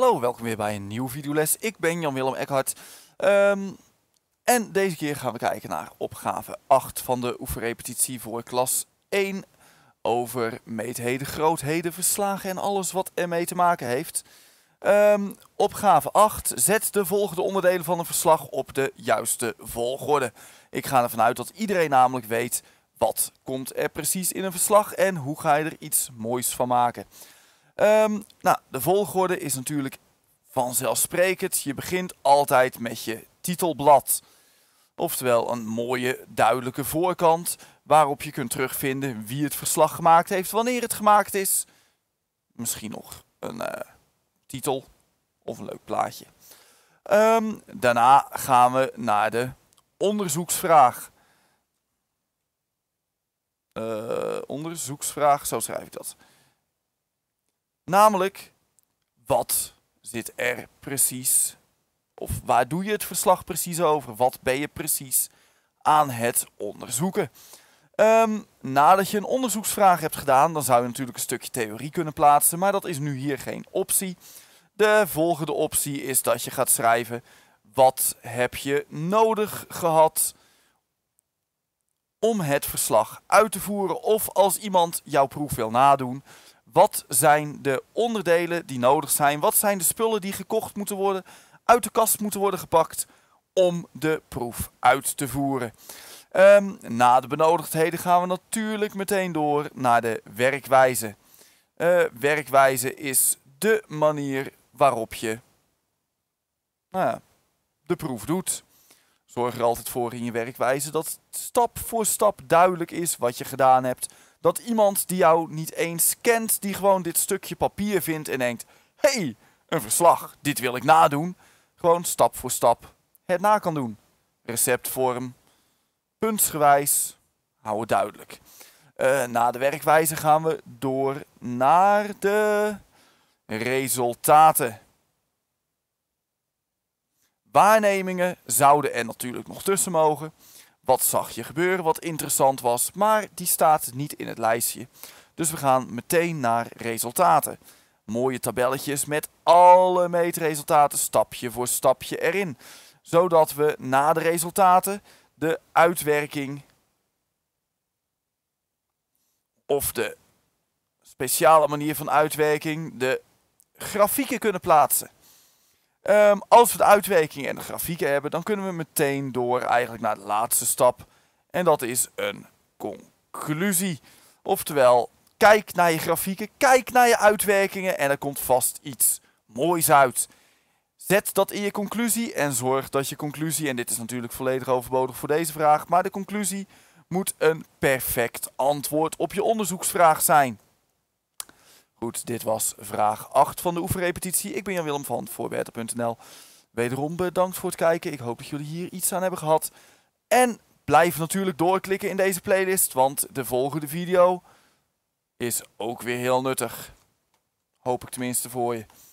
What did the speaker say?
Hallo, welkom weer bij een nieuwe videoles. Ik ben Jan-Willem Eckhart. Ehm, en deze keer gaan we kijken naar opgave 8 van de oefenrepetitie voor klas 1 over meetheden, grootheden, verslagen en alles wat ermee te maken heeft. Ehm, opgave 8. Zet de volgende onderdelen van een verslag op de juiste volgorde. Ik ga ervan uit dat iedereen namelijk weet wat komt er precies in een verslag en hoe ga je er iets moois van maken. Ehm, nou, de volgorde is natuurlijk vanzelfsprekend. Je begint altijd met je titelblad. Oftewel een mooie, duidelijke voorkant waarop je kunt terugvinden wie het verslag gemaakt heeft, wanneer het gemaakt is. Misschien nog een eh, titel of een leuk plaatje. Ehm, daarna gaan we naar de onderzoeksvraag. Uh, onderzoeksvraag, zo schrijf ik dat. Namelijk, wat zit er precies, of waar doe je het verslag precies over? Wat ben je precies aan het onderzoeken? Ehm, nadat je een onderzoeksvraag hebt gedaan, dan zou je natuurlijk een stukje theorie kunnen plaatsen, maar dat is nu hier geen optie. De volgende optie is dat je gaat schrijven, wat heb je nodig gehad om het verslag uit te voeren? Of als iemand jouw proef wil nadoen, wat zijn de onderdelen die nodig zijn? Wat zijn de spullen die gekocht moeten worden, uit de kast moeten worden gepakt om de proef uit te voeren? Ehm, na de benodigdheden gaan we natuurlijk meteen door naar de werkwijze. Eh, werkwijze is de manier waarop je nou ja, de proef doet. Zorg er altijd voor in je werkwijze dat stap voor stap duidelijk is wat je gedaan hebt dat iemand die jou niet eens kent, die gewoon dit stukje papier vindt en denkt: hé, hey, een verslag, dit wil ik nadoen. Gewoon stap voor stap het na kan doen. Receptvorm, puntsgewijs, hou het duidelijk. Eh, na de werkwijze gaan we door naar de resultaten. Waarnemingen zouden er natuurlijk nog tussen mogen. Wat zag je gebeuren wat interessant was, maar die staat niet in het lijstje. Dus we gaan meteen naar resultaten. Mooie tabelletjes met alle meetresultaten stapje voor stapje erin. Zodat we na de resultaten de uitwerking of de speciale manier van uitwerking, de grafieken kunnen plaatsen. Ehm, als we de uitwerkingen en de grafieken hebben, dan kunnen we meteen door eigenlijk naar de laatste stap. En dat is een conclusie. Oftewel, kijk naar je grafieken, kijk naar je uitwerkingen en er komt vast iets moois uit. Zet dat in je conclusie en zorg dat je conclusie, en dit is natuurlijk volledig overbodig voor deze vraag, maar de conclusie moet een perfect antwoord op je onderzoeksvraag zijn. Goed, dit was vraag 8 van de oefenrepetitie. Ik ben Jan-Willem van voorwerter.nl. Wederom bedankt voor het kijken. Ik hoop dat jullie hier iets aan hebben gehad. En blijf natuurlijk doorklikken in deze playlist, want de volgende video is ook weer heel nuttig. Hoop ik tenminste voor je.